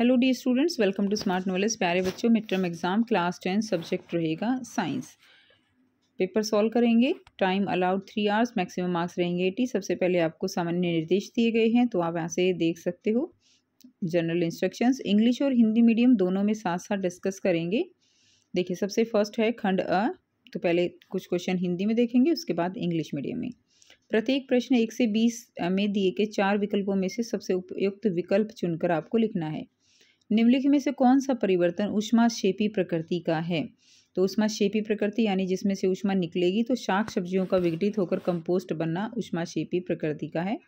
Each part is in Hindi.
Hello the students welcome to smart knowledge प्यारे बच्चों mid term exam class ten subject रहेगा साइंस पेपर सॉल्व करेंगे time allowed three hours maximum marks रहेंगे एटी सबसे पहले आपको सामान्य निर्देश दिए गए हैं तो आप यहाँ से देख सकते हो जनरल इंस्ट्रक्शंस इंग्लिश और हिंदी मीडियम दोनों में साथ साथ डिस्कस करेंगे देखिए सबसे फर्स्ट है खंड अ तो पहले कुछ क्वेश्चन हिंदी में देखेंगे उसके बाद इंग्लिश मीडियम में प्रत्येक प्रश्न एक से बीस में दिए के चार विकल्पों में से सबसे उपयुक्त विकल्प चुनकर आपको लिखना है निम्नलिखित में से कौन सा परिवर्तन उष्मा शेपी प्रकृति का है तो उष्मा शेपी प्रकृति यानी जिसमें से उष्मा निकलेगी तो शाक सब्जियों का विघटित होकर कंपोस्ट बनना उष्मा शेपी प्रकृति का है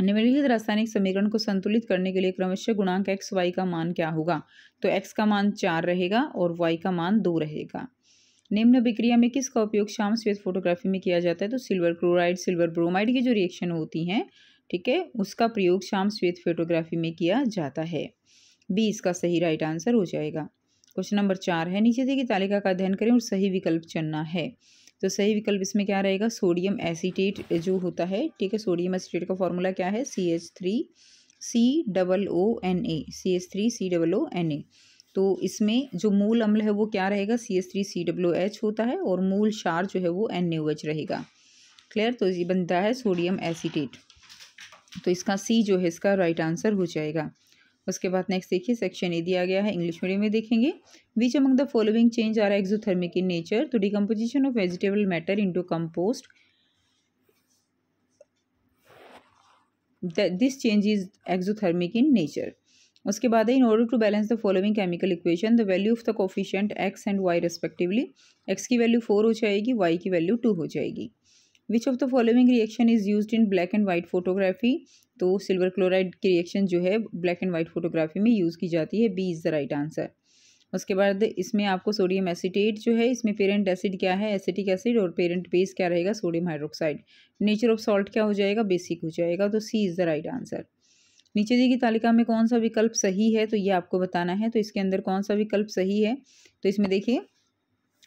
निम्नलिखित रासायनिक समीकरण को संतुलित करने के लिए क्रमश गुणांक एक्स वाई का मान क्या होगा तो एक्स का मान चार रहेगा और वाई का मान दो रहेगा निम्न अभिक्रिया में किसका उपयोग शाम श्वेत फोटोग्राफी में किया जाता है तो सिल्वर क्लोराइड सिल्वर ब्रोमाइड की जो रिएक्शन होती हैं ठीक है उसका प्रयोग शाम श्वेत फोटोग्राफी में किया जाता है बी इसका सही राइट आंसर हो जाएगा क्वेश्चन नंबर चार है नीचे दी गई तालिका का अध्ययन करें और सही विकल्प चुनना है तो सही विकल्प इसमें क्या रहेगा सोडियम एसीटेट जो होता है ठीक है सोडियम एसीटेट का फॉर्मूला क्या है C H three C double O N A C H three C double O N A तो इसमें जो मूल अम्ल है वो क्या रहेगा C H three C W H होता है और मूल क्षार जो है वो एन यू एच रहेगा क्लियर तो ये बनता है सोडियम एसीटेट तो इसका सी जो है इसका राइट आंसर हो जाएगा उसके बाद नेक्स्ट देखिए सेक्शन ए दिया गया है इंग्लिश मीडियम में देखेंगे which among the following change are exothermic in nature तो decomposition of vegetable matter into compost this change is exothermic in nature उसके बाद in order to balance the following chemical equation the value of the coefficient X and Y respectively X की वैल्यू फोर हो जाएगी वाई की वैल्यू टू हो जाएगी which of the following reaction is use in black and white photography तो सिल्वर क्लोराइड की रिएक्शन जो है ब्लैक एंड वाइट फोटोग्राफी में यूज़ की जाती है B is the right answer उसके बाद इसमें आपको सोडियम एसिटेट जो है इसमें पेरेंट एसिड क्या है एसिटिक एसिड और पेरेंट बेस क्या रहेगा sodium hydroxide nature of salt क्या हो जाएगा बेसिक हो जाएगा तो C is the right answer नीचे दी गई तालिका में कौन सा विकल्प सही है तो ये आपको बताना है तो इसके अंदर कौन सा विकल्प सही है तो इसमें देखिए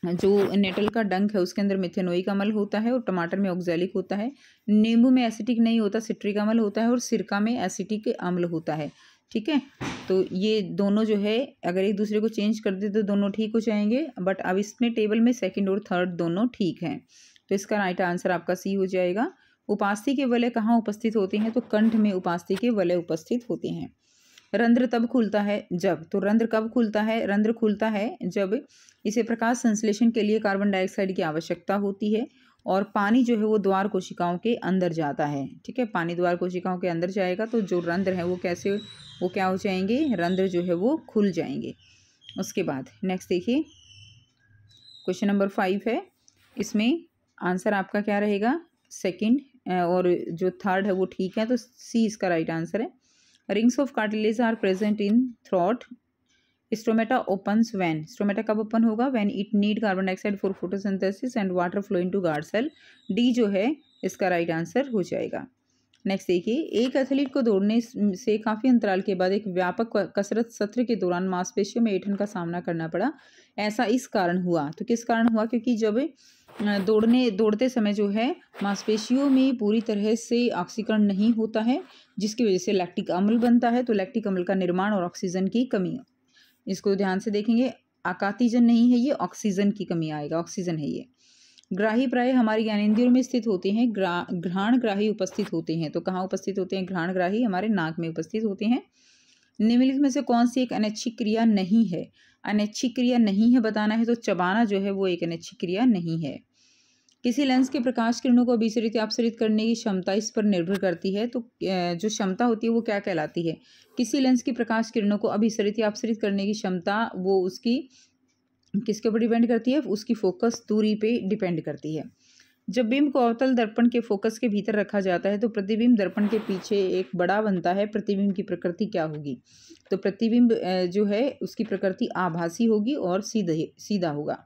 जो नेटल का डंक है उसके अंदर मिथेनोइक अमल होता है और टमाटर में ऑक्जेलिक होता है नींबू में एसिटिक नहीं होता सिट्रिक अमल होता है और सिरका में एसिटिक अम्ल होता है ठीक है तो ये दोनों जो है अगर एक दूसरे को चेंज कर दे तो दोनों ठीक हो जाएंगे बट अब इसमें टेबल में सेकंड और थर्ड दोनों ठीक हैं तो इसका राइट आंसर आपका सी हो जाएगा उपास्थि के वलय कहाँ उपस्थित होते हैं तो कंठ में उपास्थि के वलय उपस्थित होते हैं रंध्र तब खुलता है जब तो रंध्र कब खुलता है रंध्र खुलता है जब इसे प्रकाश संश्लेषण के लिए कार्बन डाइऑक्साइड की आवश्यकता होती है और पानी जो है वो द्वार कोशिकाओं के अंदर जाता है ठीक है पानी द्वार कोशिकाओं के अंदर जाएगा तो जो रंध्र है वो कैसे वो क्या हो जाएंगे रंध्र जो है वो खुल जाएंगे उसके बाद नेक्स्ट देखिए क्वेश्चन नंबर फाइव है इसमें आंसर आपका क्या रहेगा सेकंड और जो थर्ड है वो ठीक है तो सी इसका राइट आंसर है rings of cartilage are present in throat stomata opens when stomata कब ओपन होगा when it need carbon dioxide for photosynthesis and water flow to guard cell D जो है इसका राइट right आंसर हो जाएगा नेक्स्ट देखिए एक एथलीट को दौड़ने से काफ़ी अंतराल के बाद एक व्यापक कसरत सत्र के दौरान मांसपेशियों में ऐठन का सामना करना पड़ा ऐसा इस कारण हुआ तो किस कारण हुआ क्योंकि जब दौड़ने दौड़ते समय जो है मांसपेशियों में पूरी तरह से ऑक्सीकरण नहीं होता है जिसकी वजह से लैक्टिक अम्ल बनता है तो लैक्टिक अम्ल का निर्माण और ऑक्सीजन की कमी इसको ध्यान से देखेंगे आकातीजन नहीं है ये ऑक्सीजन की कमी आएगा ऑक्सीजन है ये ग्राही प्राय हमारे ज्ञानेन्द्रियों में स्थित होते हैं ग्रा घ्राण ग्राही उपस्थित होते हैं तो कहाँ उपस्थित होते हैं घ्राण ग्राही हमारे नाक में उपस्थित होते हैं निम्नलिखित में से कौन सी एक अनैच्छिक क्रिया नहीं है अनैच्छिक क्रिया नहीं है बताना है तो चबाना जो है वो एक अनैच्छिक क्रिया नहीं है किसी लेंस के प्रकाश किरणों को अभिचरित या अपसरित करने की क्षमता इस पर निर्भर करती है तो जो क्षमता होती है वो क्या कहलाती है किसी लेंस की प्रकाश किरणों को अभिसरित या अपसरित करने की क्षमता वो उसकी किसके ऊपर डिपेंड करती है उसकी फोकस दूरी पे डिपेंड करती है जब बिंब को अवतल दर्पण के फोकस के भीतर रखा जाता है तो प्रतिबिंब दर्पण के पीछे एक बड़ा बनता है प्रतिबिंब की प्रकृति क्या होगी तो प्रतिबिंब जो है उसकी प्रकृति आभासी होगी और सीधे सीधा होगा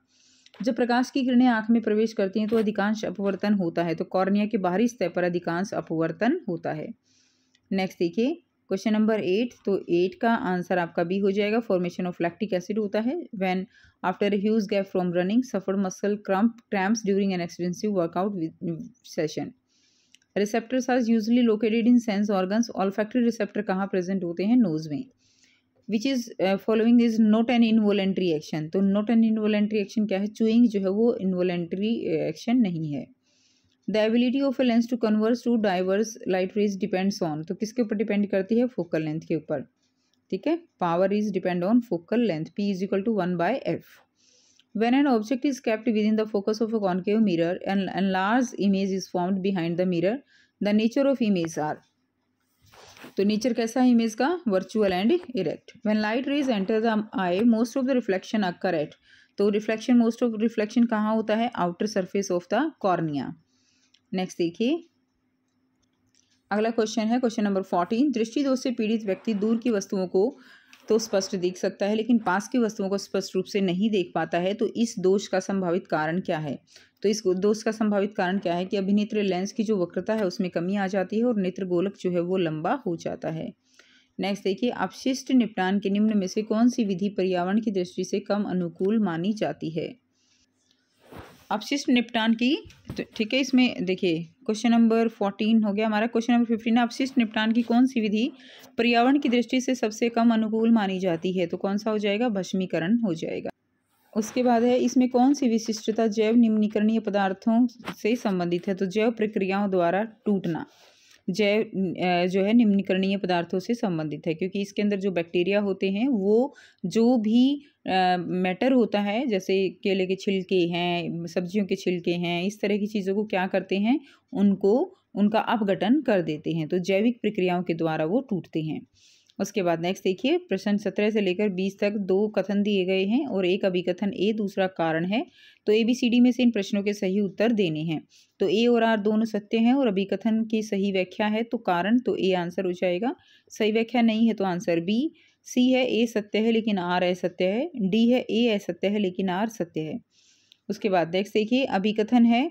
जब प्रकाश की किरणें आँख में प्रवेश करती हैं तो अधिकांश अपवर्तन होता है तो कॉर्निया के बाहरी स्तर पर अधिकांश अपवर्तन होता है नेक्स्ट देखिए क्वेश्चन नंबर एट तो एट का आंसर आपका बी हो जाएगा फॉर्मेशन ऑफ लैक्टिक एसिड होता है when after huge gap from running suffer muscle cramp cramps during an extensive workout session receptors are usually located in sense organs olfactory receptor कहाँ प्रेजेंट होते हैं नोज में which is following is not an involuntary action तो नॉट एन इन्वोलेंट्री एक्शन क्या है चुइंग जो है वो इन्वोलेंट्री एक्शन uh, नहीं है the ability of a lens to converse to diverse light rays depends on तो किसके ऊपर डिपेंड करती है फोकल लेंथ के ऊपर ठीक है power is depend on focal length P is equal to one by F when an object is kept within the focus of a concave mirror and a large image is form behind the mirror the nature of image are तो नेचर कैसा है इमेज का virtual and erect when light rays enter the eye most of the reflection occur at तो रिफ्लेक्शन मोस्ट ऑफ रिफ्लेक्शन कहाँ होता है outer surface of the cornea next देखिए अगला क्वेश्चन है क्वेश्चन नंबर फोर्टीन दोष से पीड़ित व्यक्ति दूर की वस्तुओं को तो स्पष्ट देख सकता है लेकिन पास की वस्तुओं को स्पष्ट रूप से नहीं देख पाता है तो इस दोष का संभावित कारण क्या है तो इस दोष का संभावित कारण क्या है कि अभिनेत्र लेंस की जो वक्रता है उसमें कमी आ जाती है और नेत्र गोलक जो है वो लंबा हो जाता है नेक्स्ट देखिए अपशिष्ट निपटान के निम्न में से कौन सी विधि पर्यावरण की दृष्टि से कम अनुकूल मानी जाती है अपशिष्ट निपटान की तो ठीक है इसमें देखिए क्वेश्चन नंबर फोर्टीन हो गया हमारा क्वेश्चन नंबर फिफ्टीन अपशिष्ट निपटान की कौन सी विधि पर्यावरण की दृष्टि से सबसे कम अनुकूल मानी जाती है तो कौन सा हो जाएगा भस्मीकरण हो जाएगा उसके बाद है इसमें कौन सी विशिष्टता जैव निम्नीकरणीय पदार्थों से संबंधित है तो जैव प्रक्रियाओं द्वारा टूटना जैव जो है निम्नकरणीय पदार्थों से संबंधित है क्योंकि इसके अंदर जो बैक्टीरिया होते हैं वो जो भी मैटर होता है जैसे केले के छिलके हैं सब्जियों के छिलके हैं इस तरह की चीज़ों को क्या करते हैं उनको उनका अपघटन कर देते हैं तो जैविक प्रक्रियाओं के द्वारा वो टूटते हैं उसके बाद नेक्स्ट देखिए प्रश्न सत्रह से लेकर बीस तक दो कथन दिए गए हैं और एक अभिकथन ए दूसरा कारण है तो ए बी सी डी में से इन प्रश्नों के सही उत्तर देने हैं तो ए और आर दोनों सत्य हैं और अभिकथन की सही व्याख्या है तो कारण तो ए आंसर हो जाएगा सही व्याख्या नहीं है तो आंसर बी सी है ए सत्य है लेकिन आर असत्य है डी है ए असत्य है लेकिन आर सत्य है उसके बाद नेक्स्ट देखिए अभिकथन है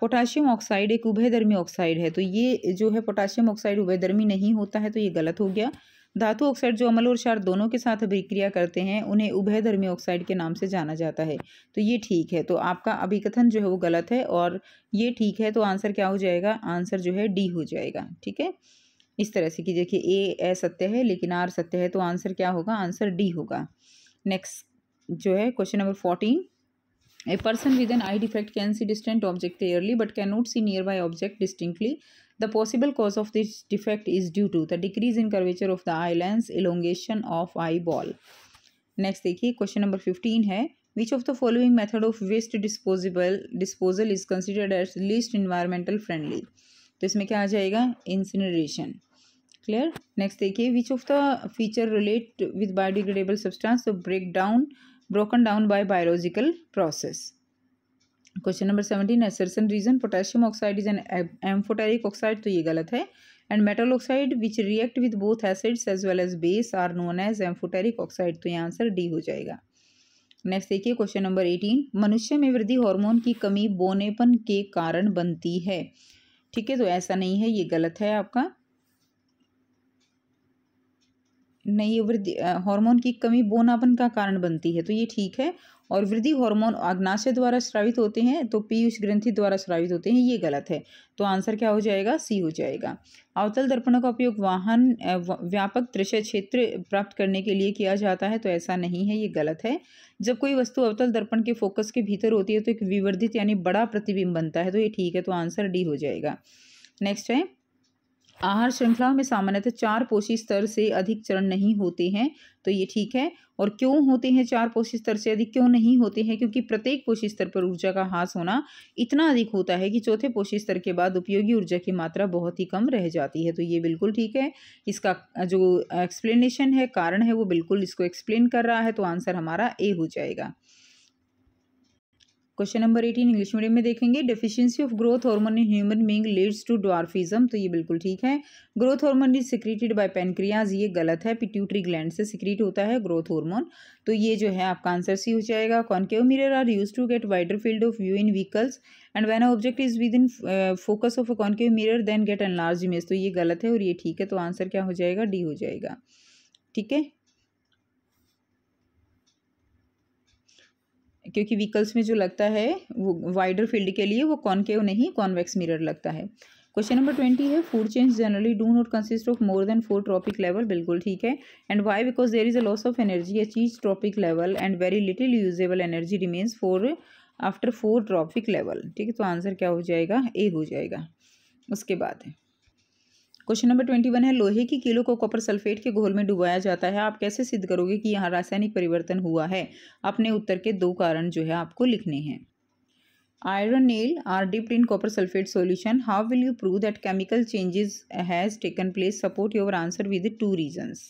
पोटाशियम ऑक्साइड एक उभयधर्मी ऑक्साइड है तो ये जो है पोटाशियम ऑक्साइड उभयधर्मी नहीं होता है तो ये गलत हो गया धातु ऑक्साइड जो अमल और क्षार दोनों के साथ अभिक्रिया करते हैं उन्हें उभयधर्मी ऑक्साइड के नाम से जाना जाता है तो ये ठीक है तो आपका अभिकथन जो है वो गलत है और ये ठीक है तो आंसर क्या हो जाएगा आंसर जो है डी हो जाएगा ठीक है इस तरह से कि देखिए ए ए सत्य है लेकिन आर सत्य है तो आंसर क्या होगा आंसर डी होगा नेक्स्ट जो है question number fourteen a person with an eye defect can see distant object clearly but can not see nearby object distinctly The possible cause of this defect is due to the decrease in curvature of the eye lens, elongation of eyeball. Next देखिए क्वेश्चन नंबर फिफ्टीन है which of the following method of waste disposable disposal is considered as least environmental friendly तो इसमें क्या आ जाएगा इंसिनरेशन क्लियर नेक्स्ट देखिए which of the feature relate with biodegradable substance तो break down broken down by biological process question number seventeen assertion reason potassium oxide is an amphoteric oxide तो ये गलत है and metal oxide which react with both acids as well as base are known as amphoteric oxide तो ये आंसर डी हो जाएगा नेक्स्ट देखिए क्वेश्चन नंबर एटीन मनुष्य में वृद्धि हार्मोन की कमी बोनेपन के कारण बनती है ठीक है तो ऐसा नहीं है ये गलत है आपका नहीं वृद्धि हार्मोन की कमी बोनापन का कारण बनती है तो ये ठीक है और वृद्धि हार्मोन अग्नाशय द्वारा स्रावित होते हैं तो पीयूष ग्रंथि द्वारा स्रावित होते हैं ये गलत है तो आंसर क्या हो जाएगा सी हो जाएगा अवतल दर्पणों का उपयोग वाहन व्यापक दृश्य क्षेत्र प्राप्त करने के लिए किया जाता है तो ऐसा नहीं है ये गलत है जब कोई वस्तु अवतल दर्पण के फोकस के भीतर होती है तो एक विवर्धित यानी बड़ा प्रतिबिंब बनता है तो ये ठीक है तो आंसर डी हो जाएगा नेक्स्ट है आहार श्रृंखला में सामान्यतः चार पोषी स्तर से अधिक चरण नहीं होते हैं तो ये ठीक है और क्यों होते हैं चार पोषी स्तर से अधिक क्यों नहीं होते हैं क्योंकि प्रत्येक पोषी स्तर पर ऊर्जा का हास होना इतना अधिक होता है कि चौथे पोषी स्तर के बाद उपयोगी ऊर्जा की मात्रा बहुत ही कम रह जाती है तो ये बिल्कुल ठीक है इसका जो एक्सप्लेनेशन है कारण है वो बिल्कुल इसको एक्सप्लेन कर रहा है तो आंसर हमारा ए हो जाएगा question number eighteen English medium में देखेंगे deficiency of growth hormone in human being leads to dwarfism तो ये बिल्कुल ठीक है growth hormone is secreted by pancreas ये गलत है पिट्यूटरी ग्लैंड से सिक्रीट होता है ग्रोथ हार्मोन तो ये जो है आपका आंसर सी हो जाएगा concave mirror are used to get wider field of view in vehicles and when object is within focus of a concave mirror then get an large image तो ये गलत है और ये ठीक है तो आंसर क्या हो जाएगा डी हो जाएगा ठीक है क्योंकि व्हीकल्स में जो लगता है वो वाइडर फील्ड के लिए वो कॉनकेव नहीं कॉन्वेक्स मिरर लगता है क्वेश्चन नंबर ट्वेंटी है food chain generally do not consist of more than four trophic level बिल्कुल ठीक है and why because there is a loss of energy at each trophic level and very little usable energy remains for after four trophic level ठीक है तो आंसर क्या हो जाएगा ए हो जाएगा उसके बाद है क्वेश्चन नंबर ट्वेंटी वन है लोहे की किलो को कॉपर सल्फेट के घोल में डुबाया जाता है आप कैसे सिद्ध करोगे कि यहाँ रासायनिक परिवर्तन हुआ है अपने उत्तर के दो कारण जो है आपको लिखने हैं iron nail are dipped in copper sulphate solution how will you prove that chemical changes has taken place support your answer with two reasons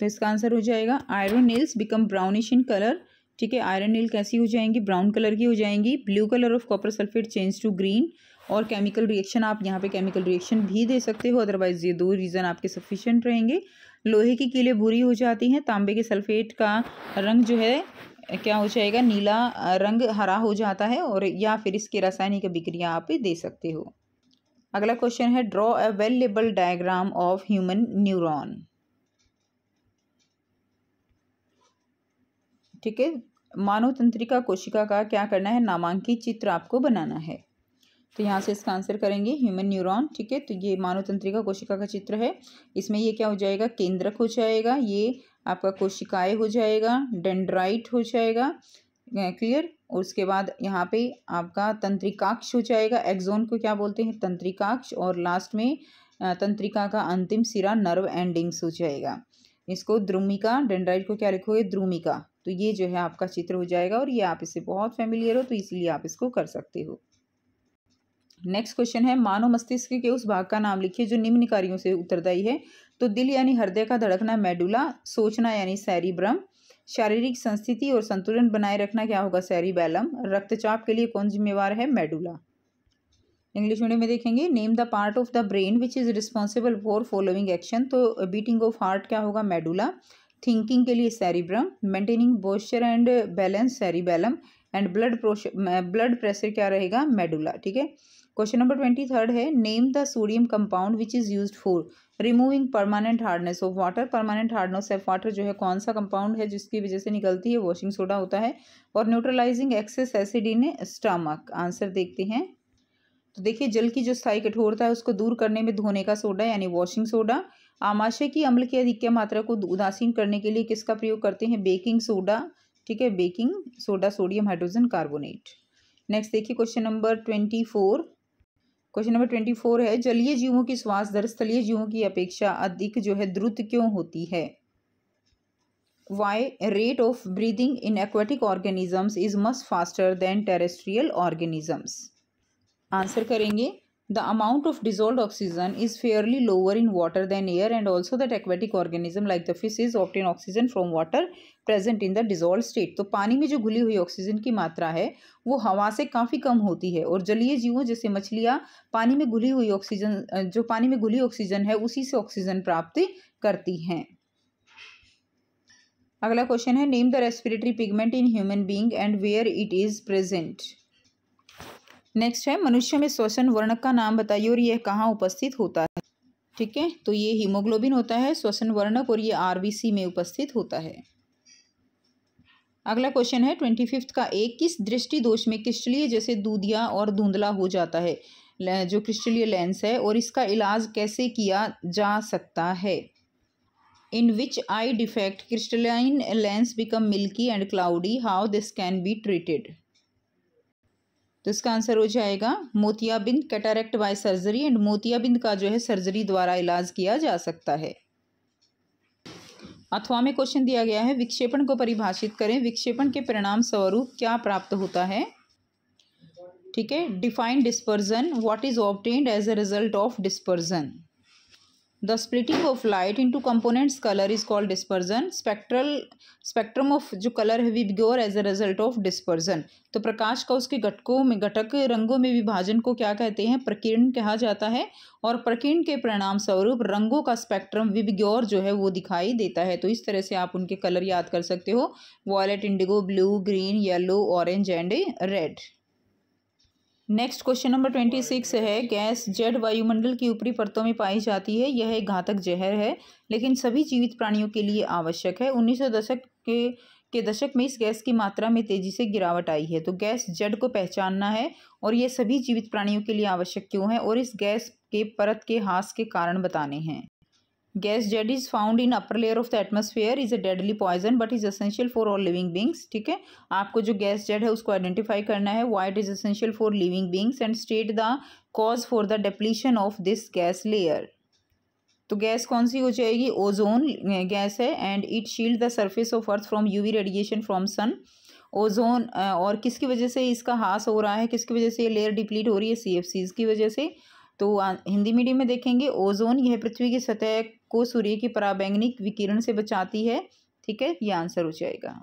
तो इसका आंसर हो जाएगा iron nails become brownish in colour ठीक है आयरन नेल कैसी हो जाएंगी ब्राउन कलर की हो जाएंगी blue colour of copper sulphate change to green और केमिकल रिएक्शन आप यहाँ पे केमिकल रिएक्शन भी दे सकते हो अदरवाइज़ ये दो रीज़न आपके सफिशेंट रहेंगे लोहे की कीले भूरी हो जाती हैं तांबे के सल्फेट का रंग जो है क्या हो जाएगा नीला रंग हरा हो जाता है और या फिर इसके रासायनिक अभिक्रिया आप दे सकते हो अगला क्वेश्चन है draw a well label diagram of human neuron ठीक है मानव तंत्रिका कोशिका का क्या करना है नामांकित चित्र आपको बनाना है तो यहाँ से इसका आंसर करेंगे ह्यूमन न्यूरॉन ठीक है तो ये मानव तंत्रिका कोशिका का चित्र है इसमें ये क्या हो जाएगा केंद्रक हो जाएगा ये आपका कोशिकाएं हो जाएगा डेंड्राइट हो जाएगा क्लियर और उसके बाद यहाँ पे आपका तंत्रिकाक्ष हो जाएगा एक्जोन को क्या बोलते हैं तंत्रिकाक्ष और लास्ट में तंत्रिका का अंतिम सिरा नर्व एंडिंग्स हो जाएगा इसको द्रुमिका डेंड्राइट को क्या लिखोगे द्रुमिका तो ये जो है आपका चित्र हो जाएगा और ये आप इसे बहुत फेमिलियर हो तो इसलिए आप इसको कर सकते हो नेक्स्ट क्वेश्चन है मानव मस्तिष्क के उस भाग का नाम लिखिए जो निम्न कार्यों से उत्तरदायी है तो दिल यानी हृदय का धड़कना मेडुला सोचना यानी सैरिब्रम शारीरिक संस्थिति और संतुलन बनाए रखना क्या होगा सैरिबैलम रक्तचाप के लिए कौन जिम्मेवार है मेडुला इंग्लिश मीडियम में देखेंगे name the part of the brain which is responsible for following action तो बीटिंग ऑफ हार्ट क्या होगा मेडुला थिंकिंग के लिए cerebrum maintaining posture and balance cerebellum and blood blood pressure क्या रहेगा मेडुला ठीक है क्वेश्चन नंबर ट्वेंटी थर्ड है name the sodium compound which is use for removing permanent hardness of water permanent hardness of water जो है कौन सा कंपाउंड है जिसकी वजह से निकलती है वॉशिंग सोडा होता है और neutralising excess acid in stomach answer देखते हैं तो देखिए जल की जो स्थायी कठोरता है उसको दूर करने में धोने का सोडा यानी वॉशिंग सोडा आमाशय की अम्ल की अधिक मात्रा को उदासीन करने के लिए किसका प्रयोग करते हैं बेकिंग सोडा ठीक है baking soda sodium hydrogen carbonate next देखिए question number twenty four question number twenty four है जलीय जीवों की श्वास दर स्थलीय जीवों की अपेक्षा अधिक जो है द्रुत क्यों होती है why rate of breathing in aquatic organisms is much faster than terrestrial organisms answer करेंगे The amount of dissolved oxygen is fairly lower in water than air and also that aquatic organism like the fish is obtain oxygen from water present in the dissolved state. तो पानी में जो घुली हुई ऑक्सीजन की मात्रा है वो हवा से काफ़ी कम होती है और जलीय जीवों जैसे मछलियाँ पानी में घुली हुई ऑक्सीजन जो पानी में घुली ऑक्सीजन है उसी से ऑक्सीजन प्राप्ति करती हैं अगला क्वेश्चन है name the respiratory pigment in human being and where it is present next है मनुष्य में श्वसन वर्णक का नाम बताइए और यह कहाँ उपस्थित होता है ठीक है तो ये हीमोग्लोबिन होता है श्वसन वर्णक और ये आरबीसी में उपस्थित होता है अगला क्वेश्चन है ट्वेंटी फिफ्थ का एक किस दृष्टि दोष में क्रिस्टलीय जैसे दूधिया और धुंधला हो जाता है जो क्रिस्टलीय लेंस है और इसका इलाज कैसे किया जा सकता है in which eye defect crystalline lens become milky and cloudy how this can be treated तो इसका आंसर हो जाएगा मोतियाबिंद कैटारेक्ट बाय सर्जरी एंड मोतियाबिंद का जो है सर्जरी द्वारा इलाज किया जा सकता है अथवा में क्वेश्चन दिया गया है विक्षेपण को परिभाषित करें विक्षेपण के परिणाम स्वरूप क्या प्राप्त होता है ठीक है define dispersion what is obtained as a result of dispersion the splitting of light into components colour is called dispersion spectral spectrum of जो कलर है विगोर as a result of dispersion तो प्रकाश का उसके घटकों में घटक रंगों में विभाजन को क्या कहते हैं प्रकीर्ण कहा जाता है और प्रकीर्ण के परिणाम स्वरूप रंगों का स्पेक्ट्रम विबग्योर जो है वो दिखाई देता है तो इस तरह से आप उनके कलर याद कर सकते हो violet indigo blue green yellow orange and red next question number twenty six है गैस जेड वायुमंडल की ऊपरी परतों में पाई जाती है यह एक घातक जहर है लेकिन सभी जीवित प्राणियों के लिए आवश्यक है उन्नीस दशक के के दशक में इस गैस की मात्रा में तेजी से गिरावट आई है तो गैस जेड को पहचानना है और यह सभी जीवित प्राणियों के लिए आवश्यक क्यों है और इस गैस के परत के हास के कारण बताने हैं gas Z is found in upper layer of the atmosphere is a deadly poison but is essential for all living beings ठीक है आपको जो गैस जेड है उसको आइडेंटिफाई करना है why it is essential for living beings and state the cause for the depletion of this gas layer तो गैस कौन सी हो जाएगी ओजोन गैस है and it shield the surface of earth from U V radiation from sun ozone और किसकी वजह से इसका हास हो रहा है किसकी वजह से ये लेयर डिप्लीट हो रही है सी एफ सीज की वजह से तो हिंदी मीडियम में देखेंगे ओजोन यह पृथ्वी की सतह को सूर्य की पराबैंगनिक विकिरण से बचाती है ठीक है ये आंसर हो जाएगा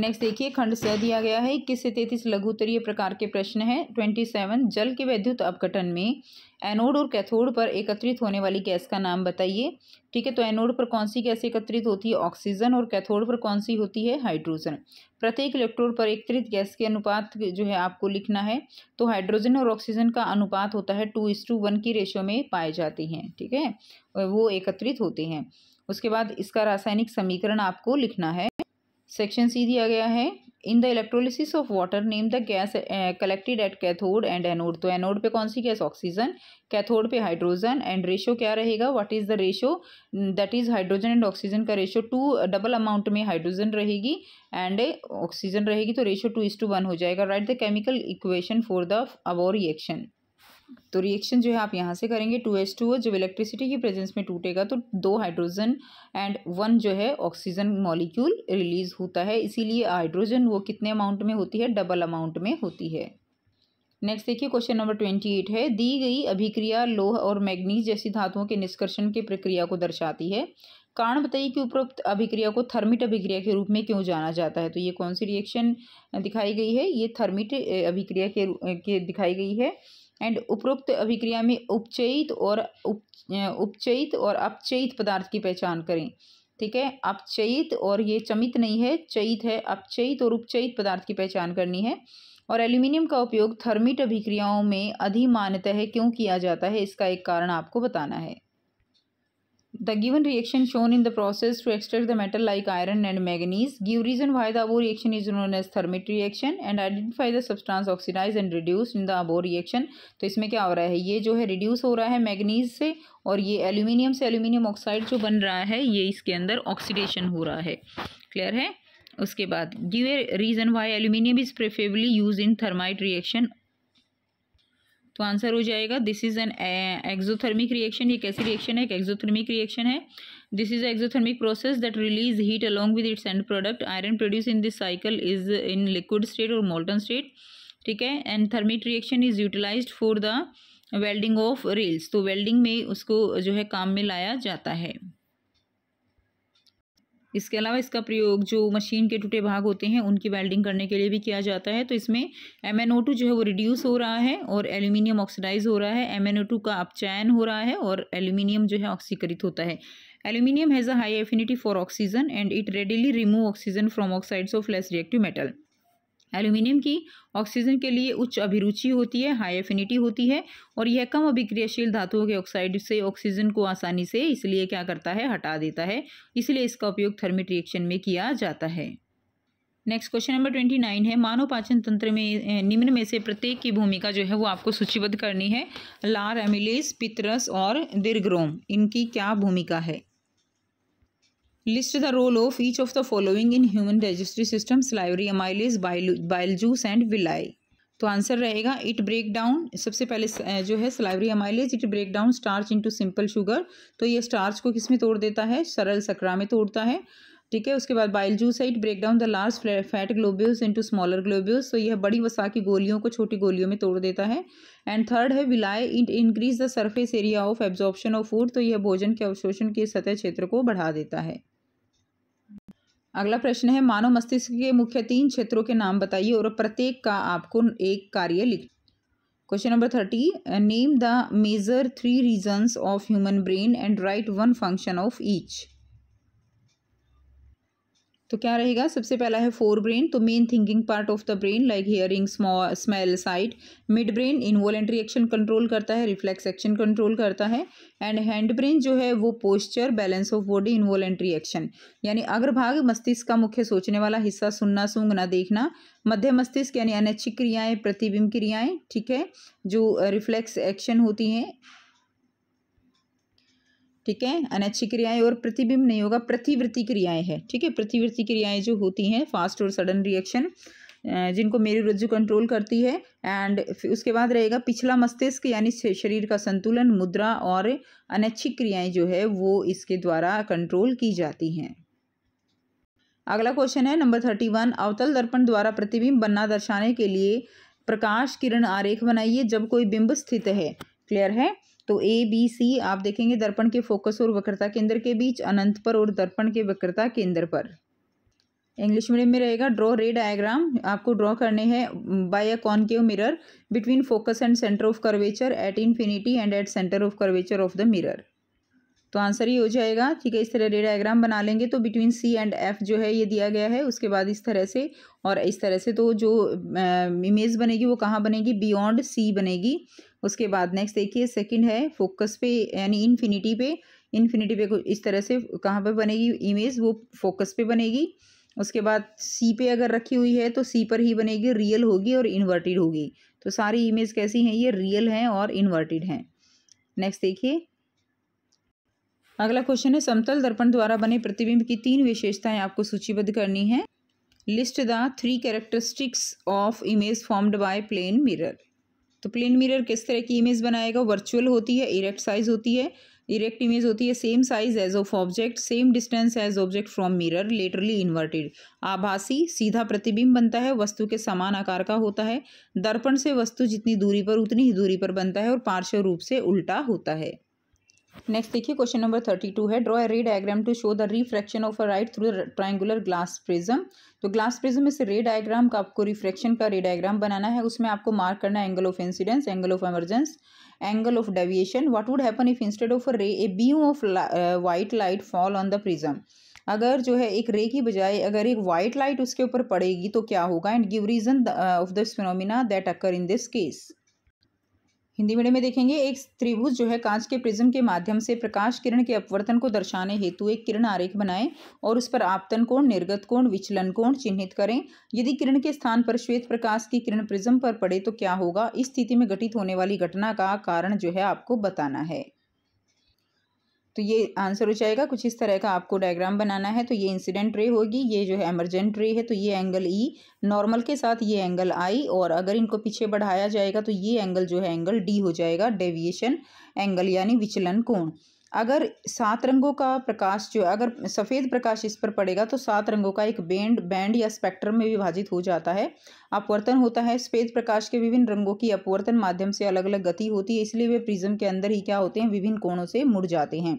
नेक्स्ट देखिए खंड स दिया गया है इक्कीस से तैतीस लघुतरीय प्रकार के प्रश्न है ट्वेंटी सेवन जल के वैद्युत अपघटन में एनोड और कैथोड पर एकत्रित होने वाली गैस का नाम बताइए ठीक है तो एनोड पर कौन सी गैस एकत्रित होती है ऑक्सीजन और कैथोड पर कौन सी होती है हाइड्रोजन प्रत्येक इलेक्ट्रोड पर एकत्रित गैस के अनुपात जो है आपको लिखना है तो हाइड्रोजन और ऑक्सीजन का अनुपात होता है टू इस टू वन की रेशियो में पाए जाते हैं ठीक है वो एकत्रित होते हैं उसके बाद इसका रासायनिक समीकरण आपको लिखना है सेक्शन सी दिया गया है in the electrolysis of water name the gas collected at cathode and anode तो एनोड पे कौन सी गैस ऑक्सीजन कैथोड पे हाइड्रोजन एंड रेशो क्या रहेगा what is the ratio that is hydrogen and oxygen का रेशो टू डबल अमाउंट में हाइड्रोजन रहेगी एंड ऑक्सीजन रहेगी तो ratio two is two one हो जाएगा write the chemical equation for the above reaction तो रिएक्शन जो है आप यहाँ से करेंगे टू एस टू जब इलेक्ट्रिसिटी की प्रेजेंस में टूटेगा तो दो हाइड्रोजन एंड वन जो है ऑक्सीजन मॉलिक्यूल रिलीज होता है इसीलिए हाइड्रोजन वो कितने अमाउंट में होती है डबल अमाउंट में होती है नेक्स्ट देखिए क्वेश्चन नंबर ट्वेंटी एट है दी गई अभिक्रिया लोह और मैग्नीज जैसी धातुओं के निष्कर्षण की प्रक्रिया को दर्शाती है कारण बताइए कि उपरोक्त अभिक्रिया को थर्मिट अभिक्रिया के रूप में क्यों जाना जाता है तो ये कौन सी रिएक्शन दिखाई गई है ये थर्मिट अभिक्रिया के, के दिखाई गई है एंड उपरोक्त अभिक्रिया में उपचयित और उप उपचयित और अपचयित पदार्थ की पहचान करें ठीक है अपचयित और ये चमित नहीं है चयित है अपचयित और उपचयित पदार्थ की पहचान करनी है और एल्यूमिनियम का उपयोग थर्मिट अभिक्रियाओं में अधिमान्यतः क्यों किया जाता है इसका एक कारण आपको बताना है The given reaction shown in the process to extract the metal like iron and manganese give reason why the above reaction is known as thermit reaction and identify the substance oxidized and reduced in the above reaction तो इसमें क्या हो रहा है ये जो है रिड्यूस हो रहा है मैगनीज से और ये एल्यूमिनियम से एल्यूमिनियम ऑक्साइड जो बन रहा है ये इसके अंदर ऑक्सीडेशन हो रहा है क्लियर है उसके बाद give a reason why aluminium is preferably use in thermite reaction तो आंसर हो जाएगा this is an exothermic reaction ये कैसी रिएक्शन है एक एक्जोथर्मिक रिएक्शन है this is exothermic process that release heat along with its and product iron produce in this cycle is in liquid state और मोल्टन स्टेट ठीक है and thermic reaction is utilise for the welding of rails तो वेल्डिंग में उसको जो है काम में लाया जाता है इसके अलावा इसका प्रयोग जो मशीन के टूटे भाग होते हैं उनकी वेल्डिंग करने के लिए भी किया जाता है तो इसमें एम जो है वो रिड्यूस हो रहा है और एल्यूमिनियम ऑक्सीडाइज हो रहा है एम का अपचयन हो रहा है और एल्यूमिनियम जो है ऑक्सीकृत होता है aluminium has a high affinity for oxygen and it readily remove oxygen from oxides of less reactive metal aluminium की ऑक्सीजन के लिए उच्च अभिरुचि होती है हाई एफिनिटी होती है और यह कम अभिक्रियाशील धातुओं के ऑक्साइड से ऑक्सीजन को आसानी से इसलिए क्या करता है हटा देता है इसलिए इसका उपयोग थर्मिट रिएक्शन में किया जाता है next question number twenty nine है मानव पाचन तंत्र में निम्न में से प्रत्येक की भूमिका जो है वो आपको सूचीबद्ध करनी है लार एमिलेस पितरस और दीर्घरोम इनकी क्या भूमिका है List the role of each of the following in human digestive system salivary amylase bile, bile juice and villi. तो आंसर रहेगा इट ब्रेक डाउन सबसे पहले जो है salivary amylase it break down starch into simple sugar तो ये स्टार्च को किस में तोड़ देता है सरल सकरा में तोड़ता है ठीक है उसके बाद बाइल जूस है it break down the large fat globules into smaller globules तो यह बड़ी वसा की गोलियों को छोटी गोलियों में तोड़ देता है एंड थर्ड है villi it increase the surface area of absorption of food तो यह भोजन के अवशोषण के सतह क्षेत्र को बढ़ा देता है अगला प्रश्न है मानव मस्तिष्क के मुख्य तीन क्षेत्रों के नाम बताइए और प्रत्येक का आपको एक कार्य लिख question number thirty name the major three regions of human brain and write one function of each तो क्या रहेगा सबसे पहला है फोर ब्रेन तो main thinking part of the brain like hearing smell sight midbrain involuntary action control करता है रिफ्लेक्स एक्शन कंट्रोल करता है एंड हैंड ब्रेन जो है वो posture balance of body involuntary action यानी अग्रभाग मस्तिष्क का मुख्य सोचने वाला हिस्सा सुनना सूंघना देखना मध्य मस्तिष्क यानी अनैच्छिक क्रियाएँ प्रतिबिंब क्रियाएँ ठीक है जो रिफ्लेक्स एक्शन होती हैं ठीक है अनैच्छिक क्रियाएं और प्रतिबिंब नहीं होगा प्रतिवृत्ति क्रियाएं है ठीक है प्रतिवृत्ति क्रियाएं जो होती हैं फास्ट और सडन रिएक्शन जिनको मेरी रज्जु कंट्रोल करती है एंड उसके बाद रहेगा पिछला मस्तिष्क यानी शरीर का संतुलन मुद्रा और अनैच्छिक क्रियाएं जो है वो इसके द्वारा कंट्रोल की जाती हैं अगला क्वेश्चन है नंबर थर्टी वन अवतल दर्पण द्वारा प्रतिबिंब बनना दर्शाने के लिए प्रकाश किरण आरेख बनाइए जब कोई बिंब स्थित है क्लियर है तो ए बी सी आप देखेंगे दर्पण के फोकस और वक्रता केंद्र के बीच अनंत पर और दर्पण के वक्रता केंद्र पर इंग्लिश मीडियम में रहेगा ड्रॉ रे डायग्राम आपको ड्रॉ करने हैं by a concave mirror between focus and centre of curvature at infinity and at centre of curvature of the mirror तो आंसर ये हो जाएगा ठीक है इस तरह रे डायग्राम बना लेंगे तो बिटवीन सी एंड एफ जो है ये दिया गया है उसके बाद इस तरह से और इस तरह से तो जो इमेज बनेगी वो कहाँ बनेगी बियॉन्ड सी बनेगी उसके बाद नेक्स्ट देखिए सेकंड है फोकस पे यानी इन्फिनिटी पे इन्फिनिटी पे इस तरह से कहाँ पे बनेगी इमेज वो फोकस पे बनेगी उसके बाद सी पे अगर रखी हुई है तो सी पर ही बनेगी रियल होगी और इन्वर्टेड होगी तो सारी इमेज कैसी हैं ये रियल हैं और इन्वर्टेड हैं नेक्स्ट देखिए अगला क्वेश्चन है समतल दर्पण द्वारा बने प्रतिबिंब की तीन विशेषताएं आपको सूचीबद्ध करनी है list the three characteristics of image formed by plane mirror तो प्लेन मिरर किस तरह की इमेज बनाएगा वर्चुअल होती है इरेक्ट साइज होती है इरेक्ट इमेज होती है same size as of object same distance as object from mirror laterally inverted आभासी सीधा प्रतिबिंब बनता है वस्तु के समान आकार का होता है दर्पण से वस्तु जितनी दूरी पर उतनी ही दूरी पर बनता है और पार्श्व रूप से उल्टा होता है नेक्स्ट देखिए क्वेश्चन नंबर थर्टी टू है draw a ray diagram to show the refraction of a light through triangular glass prism तो ग्लास प्रिज्म में से रे डायग्राम का आपको रिफ्रैक्शन का रे डायग्राम बनाना है उसमें आपको मार्क करना है angle of incidence angle of emergence angle of deviation what would happen if instead of ray a beam of white light fall on the prism अगर जो है एक रे की बजाय अगर एक वाइट लाइट उसके ऊपर पड़ेगी तो क्या होगा and give reason of this phenomena that occur in this case Hindi medium में देखेंगे एक त्रिभुज जो है कांच के प्रिज्म के माध्यम से प्रकाश किरण के अपवर्तन को दर्शाने हेतु एक किरण आरेख बनाएं और उस पर आपतन कोण निर्गत कोण विचलन कोण चिन्हित करें यदि किरण के स्थान पर श्वेत प्रकाश की किरण प्रिज्म पर पड़े तो क्या होगा इस स्थिति में घटित होने वाली घटना का कारण जो है आपको बताना है तो ये आंसर हो जाएगा कुछ इस तरह का आपको डायग्राम बनाना है तो ये इंसिडेंट रे होगी ये जो है एमरजेंट रे है तो ये एंगल ई नॉर्मल के साथ ये एंगल आई और अगर इनको पीछे बढ़ाया जाएगा तो ये एंगल जो है एंगल डी हो जाएगा डेविएशन एंगल यानी विचलन कोण अगर सात रंगों का प्रकाश जो अगर सफ़ेद प्रकाश इस पर पड़ेगा तो सात रंगों का एक बैंड बैंड या स्पेक्ट्रम में विभाजित हो जाता है अपवर्तन होता है सफ़ेद प्रकाश के विभिन्न रंगों की अपवर्तन माध्यम से अलग अलग गति होती है इसलिए वे प्रिज्म के अंदर ही क्या होते हैं विभिन्न कोणों से मुड़ जाते हैं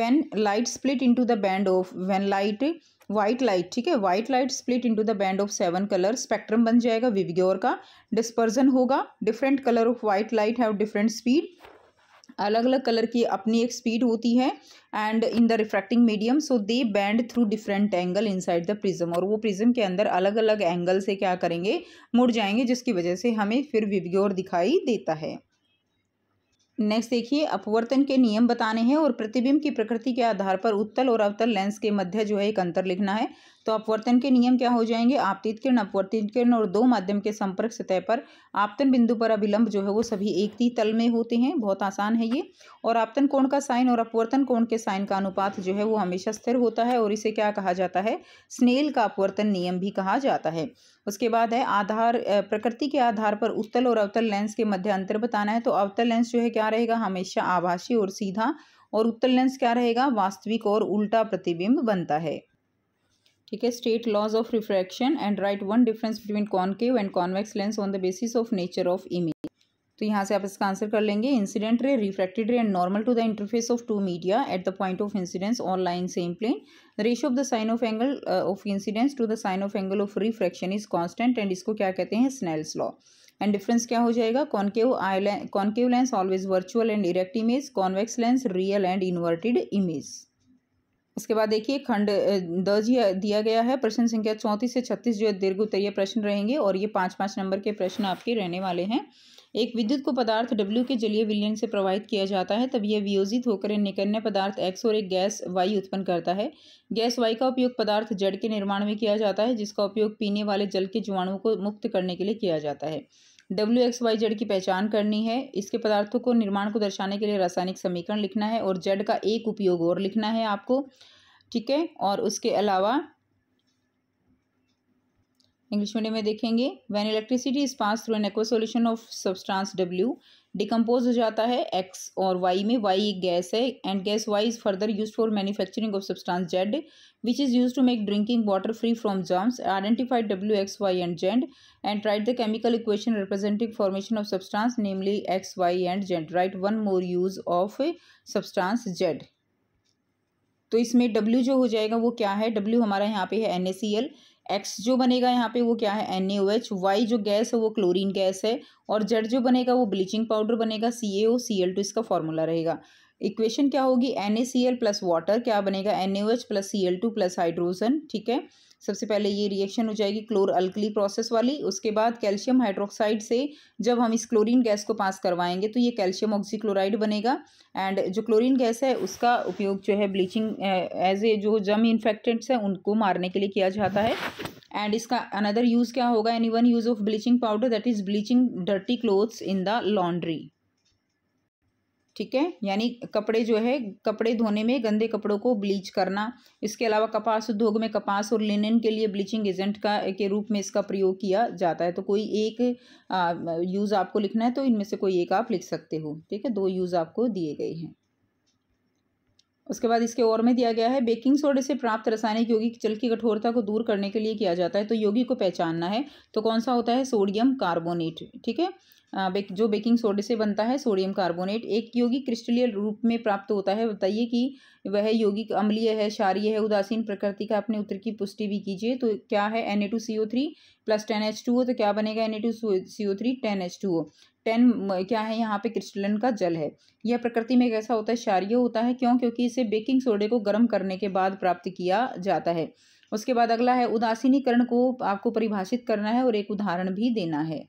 when light split into the band of when light white light ठीक है white light split into the band of seven colour spectrum बन जाएगा विवग्योर का डिस्पर्जन होगा different colour of white light have different speed अलग अलग कलर की अपनी एक स्पीड होती है and in the refracting medium so they bend through different angle inside the prism और वो प्रिज्म के अंदर अलग अलग एंगल से क्या करेंगे मुड़ जाएंगे जिसकी वजह से हमें फिर विभ्योर दिखाई देता है नेक्स्ट देखिए अपवर्तन के नियम बताने हैं और प्रतिबिंब की प्रकृति के आधार पर उत्तल और अवतल लेंस के मध्य जो है एक अंतर लिखना है तो अपवर्तन के नियम क्या हो जाएंगे आपतित किरण अपवर्तित किरण और दो माध्यम के संपर्क सतह पर आपतन बिंदु पर अभिलंब जो है वो सभी एक ही तल में होते हैं बहुत आसान है ये और आपतन कोण का साइन और अपवर्तन कोण के साइन का अनुपात जो है वो हमेशा स्थिर होता है और इसे क्या कहा जाता है स्नेल का अपवर्तन नियम भी कहा जाता है उसके बाद है आधार प्रकृति के आधार पर उत्तल और अवतल लेंस के मध्य अंतर बताना है तो अवतल लेंस जो है क्या रहेगा हमेशा आभाषी और सीधा और उत्तल लेंस क्या रहेगा वास्तविक और उल्टा प्रतिबिंब बनता है ठीक है state laws of refraction and write one difference between concave and convex lens on the basis of nature of image तो यहाँ से आप इसका आंसर कर लेंगे incident ray refracted ray and normal to the interface of two media at the point of incidence on line same plane ratio of the sine of angle of incidence to the sine of angle of refraction is constant and इसको क्या कहते हैं स्नेल्स लॉ एंड डिफरेंस क्या हो जाएगा concave I concave lens always virtual and erect image convex lens real and inverted image इसके बाद देखिए खंड दर्ज दिया गया है प्रश्न संख्या चौंतीस से छत्तीस जो है दीर्घ उत्तरीय प्रश्न रहेंगे और ये पाँच पाँच नंबर के प्रश्न आपके रहने वाले हैं एक विद्युत को पदार्थ डब्ल्यू के जलीय विलयन से प्रवाहित किया जाता है तब यह वियोजित होकर निकन्य पदार्थ एक्स और एक गैस वाई उत्पन्न करता है गैस वाई का उपयोग पदार्थ जड़ के निर्माण में किया जाता है जिसका उपयोग पीने वाले जल के जीवाणुओं को मुक्त करने के लिए किया जाता है डब्ल्यू एक्स वाई जेड की पहचान करनी है इसके पदार्थों को निर्माण को दर्शाने के लिए रासायनिक समीकरण लिखना है और जेड का एक उपयोग और लिखना है आपको ठीक है और उसके अलावा इंग्लिश मीडियम में देखेंगे when electricity is pass through an aqua solution of substance W decompose हो जाता है एक्स और वाई में वाई एक गैस है and gas Y is further use for manufacturing of substance Z which is use to make drinking water free from germs identified W X Y and Z and write the chemical equation representing formation of substance namely X Y and Z write one more use of substance Z तो इसमें डब्ल्यू जो हो जाएगा वो क्या है डब्ल्यू हमारा यहाँ पे है एन सी एल एक्स जो बनेगा यहाँ पे वो क्या है एन ओ एच वाई जो गैस है वो क्लोरीन गैस है और जेड जो बनेगा वो ब्लीचिंग पाउडर बनेगा C A O C L two इसका फॉर्मूला रहेगा इक्वेशन क्या होगी N A C L plus water क्या बनेगा N A H plus C L two plus hydrogen ठीक है सबसे पहले ये रिएक्शन हो जाएगी क्लोर अल्कली प्रोसेस वाली उसके बाद कैल्शियम हाइड्रोक्साइड से जब हम इस क्लोरीन गैस को पास करवाएंगे तो ये कैल्शियम ऑक्सीक्लोराइड बनेगा एंड जो क्लोरीन गैस है उसका उपयोग जो है ब्लीचिंग एज ए जो जम इन्फेक्टेंट्स हैं उनको मारने के लिए किया जाता है एंड इसका अनदर यूज़ क्या होगा any one use of bleaching powder that is bleaching dirty clothes in the laundry ठीक है यानी कपड़े जो है कपड़े धोने में गंदे कपड़ों को ब्लीच करना इसके अलावा कपास उद्योग में कपास और लिनन के लिए ब्लीचिंग एजेंट का के रूप में इसका प्रयोग किया जाता है तो कोई एक आ, यूज़ आपको लिखना है तो इनमें से कोई एक आप लिख सकते हो ठीक है दो यूज़ आपको दिए गए हैं उसके बाद इसके और में दिया गया है बेकिंग सोडे से प्राप्त रासायनिक यौगिक जल की कठोरता को दूर करने के लिए किया जाता है तो यौगिक को पहचानना है तो कौन सा होता है सोडियम कार्बोनेट ठीक है बेक जो बेकिंग सोडे से बनता है सोडियम कार्बोनेट एक यौगिक क्रिस्टलीय रूप में प्राप्त होता है बताइए कि वह यौगिक अम्लीय है क्षारीय है उदासीन प्रकृति का अपने उत्तर की पुष्टि भी कीजिए तो क्या है N A two C O three plus ten H two O तो क्या बनेगा N A two C O three ten H two O ten क्या है यहाँ पे क्रिस्टलन का जल है यह प्रकृति में कैसा होता है क्षारीय होता है क्यों क्योंकि इसे बेकिंग सोडे को गर्म करने के बाद प्राप्त किया जाता है उसके बाद अगला है उदासीनीकरण को आपको परिभाषित करना है और एक उदाहरण भी देना है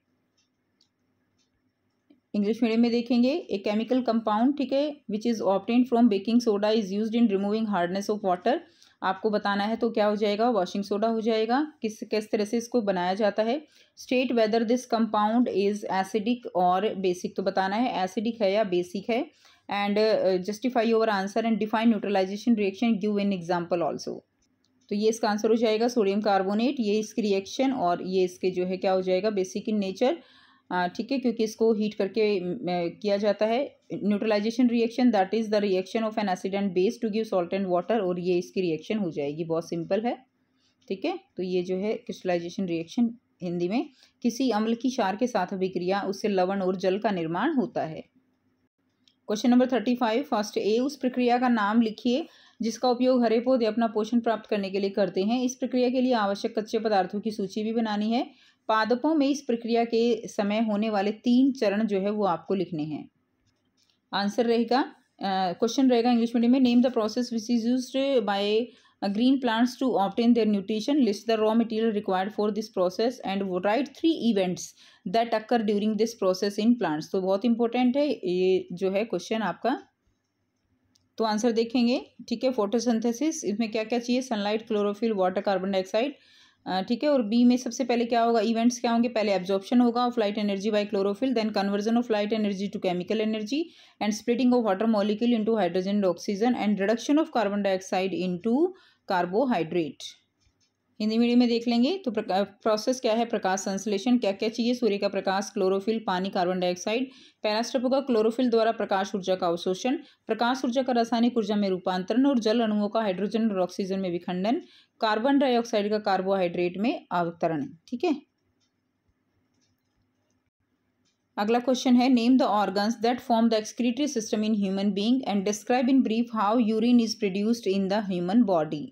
इंग्लिश मीडियम में देखेंगे ए केमिकल कंपाउंड ठीक है which is obtain from baking soda is use in removing hardness of water आपको बताना है तो क्या हो जाएगा वॉशिंग सोडा हो जाएगा किस किस तरह से इसको बनाया जाता है state whether this compound is acidic और बेसिक तो बताना है एसिडिक है या बेसिक है and justify your answer and define neutralisation reaction give in example also तो ये इसका आंसर हो जाएगा सोडियम कार्बोनेट ये इसकी रिएक्शन और ये इसके जो है क्या हो जाएगा बेसिक इन नेचर ठीक है क्योंकि इसको हीट करके किया जाता है neutralisation reaction that is the reaction of an acid and base to give salt and water और ये इसकी रिएक्शन हो जाएगी बहुत सिंपल है ठीक है तो ये जो है क्रिस्टलाइजेशन रिएक्शन हिंदी में किसी अम्ल की क्षार के साथ अभिक्रिया उससे लवण और जल का निर्माण होता है question number thirty five first A उस प्रक्रिया का नाम लिखिए जिसका उपयोग हरे पौधे अपना पोषण प्राप्त करने के लिए करते हैं इस प्रक्रिया के लिए आवश्यक कच्चे पदार्थों की सूची भी बनानी है पादपों में इस प्रक्रिया के समय होने वाले तीन चरण जो है वो आपको लिखने हैं आंसर रहेगा क्वेश्चन uh, रहेगा इंग्लिश मीडियम में name the process which is use by green plants to obtain their nutrition list the raw material required for this process and write three events that occur during this process in plants तो बहुत इंपॉर्टेंट है ये जो है क्वेश्चन आपका तो आंसर देखेंगे ठीक है फोटोसिंथेसिस इसमें क्या क्या चाहिए sunlight chlorophyll water carbon dioxide ठीक है और बी में सबसे पहले क्या होगा इवेंट्स क्या होंगे पहले एब्जॉर्प्शन होगा of light energy by chlorophyll then conversion of light energy to chemical energy and splitting of water molecule into hydrogen and oxygen and reduction of carbon dioxide into carbohydrate Hindi medium में देख लेंगे तो प्रोसेस क्या है प्रकाश संश्लेषण क्या क्या चाहिए सूर्य का प्रकाश क्लोरोफिल पानी कार्बन डाइऑक्साइड पैरास्ट्रप का क्लोरोफिल द्वारा प्रकाश ऊर्जा का अवशोषण प्रकाश ऊर्जा का रासायनिक ऊर्जा में रूपांतरण और जल अणुओं का हाइड्रोजन और ऑक्सीजन में विखंडन कार्बन डाइऑक्साइड का कार्बोहाइड्रेट में अवतरण ठीक है अगला क्वेश्चन है name the organs that form the excretory system in human being and describe in brief how urine is produced in the human body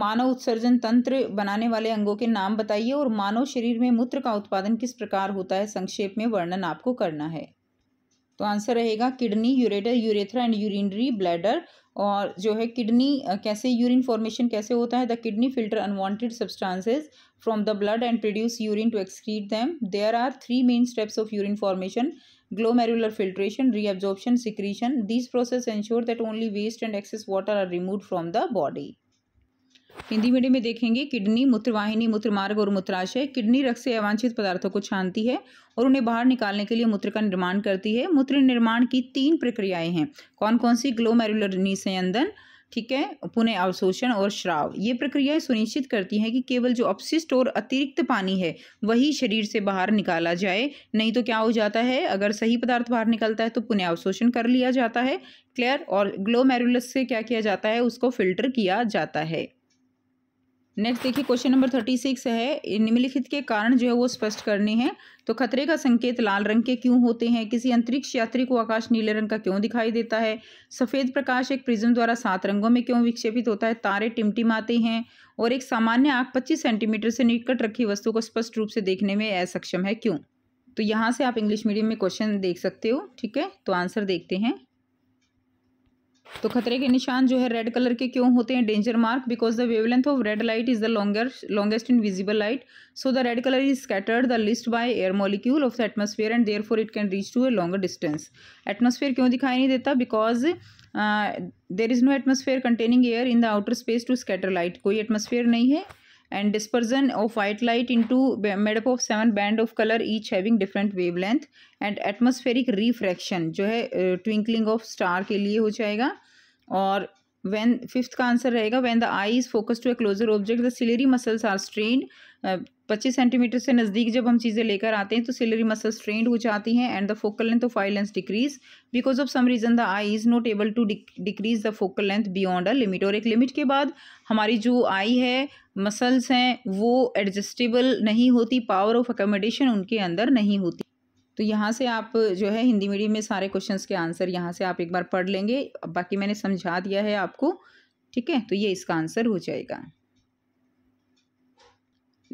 मानव उत्सर्जन तंत्र बनाने वाले अंगों के नाम बताइए और मानव शरीर में मूत्र का उत्पादन किस प्रकार होता है संक्षेप में वर्णन आपको करना है तो आंसर रहेगा kidney ureter urethra and urinary bladder और जो है किडनी कैसे यूरिन फॉर्मेशन कैसे होता है the kidney filter unwanted substances from the blood and produce urine to excrete them there are three main steps of urine formation glomerular filtration reabsorption secretion this process ensure that only waste and excess water are remove from the body Hindi medium में देखेंगे किडनी मूत्रवाहिनी मूत्र मार्ग और मूत्राशय किडनी रक्त से अवांछित पदार्थों को छानती है और उन्हें बाहर निकालने के लिए मूत्र का निर्माण करती है मूत्र निर्माण की तीन प्रक्रियाएं हैं कौन कौन सी ग्लोमेरुलर निसंदन ठीक है पुनः अवशोषण और श्राव ये प्रक्रियाएं सुनिश्चित करती हैं कि केवल जो अपशिष्ट और अतिरिक्त पानी है वही शरीर से बाहर निकाला जाए नहीं तो क्या हो जाता है अगर सही पदार्थ बाहर निकलता है तो पुनः अवशोषण कर लिया जाता है क्लियर और ग्लोमेरुलस से क्या किया जाता है उसको फिल्टर किया जाता है नेक्स्ट देखिए क्वेश्चन नंबर थर्टी सिक्स है निम्नलिखित के कारण जो है वो स्पष्ट करने हैं तो खतरे का संकेत लाल रंग के क्यों होते हैं किसी अंतरिक्ष यात्री को आकाश नीले रंग का क्यों दिखाई देता है सफ़ेद प्रकाश एक प्रिज्म द्वारा सात रंगों में क्यों विक्षेपित होता है तारे टिमटिमाते हैं और एक सामान्य आँख पच्चीस सेंटीमीटर से निकट रखी वस्तु को स्पष्ट रूप से देखने में असक्षम है क्यों तो यहाँ से आप इंग्लिश मीडियम में क्वेश्चन देख सकते हो ठीक है तो आंसर देखते हैं तो खतरे के निशान जो है रेड कलर के क्यों होते हैं danger mark because the wavelength of red light is the longer longest in visible light so the red colour is scattered the least by air molecule of the atmosphere and therefore it can reach to a longer distance atmosphere क्यों दिखाई नहीं देता because there is no atmosphere containing air in the outer space to scatter light कोई एटमोसफेयर नहीं है and dispersion of white light into made up of seven band of colour each having different wavelength and atmospheric refraction जो है ट्विंकलिंग ऑफ स्टार के लिए हो जाएगा और वैन फिफ्थ का आंसर रहेगा when the eye is focus to a closer object the ciliary muscles are strain पच्चीस सेंटीमीटर से नज़दीक जब हम चीज़ें लेकर आते हैं तो सिलेरी मसल्स स्ट्रेन हो जाती हैं and the focal length of eye length decrease because of some reason the eye is not able to decrease the focal length beyond a limit और एक लिमिट के बाद हमारी जो आई है मसल्स हैं वो एडजस्टेबल नहीं होती पावर ऑफ अकोमोडेशन उनके अंदर नहीं होती तो यहाँ से आप जो है हिंदी मीडियम में सारे क्वेश्चंस के आंसर यहाँ से आप एक बार पढ़ लेंगे बाकी मैंने समझा दिया है आपको ठीक है तो ये इसका आंसर हो जाएगा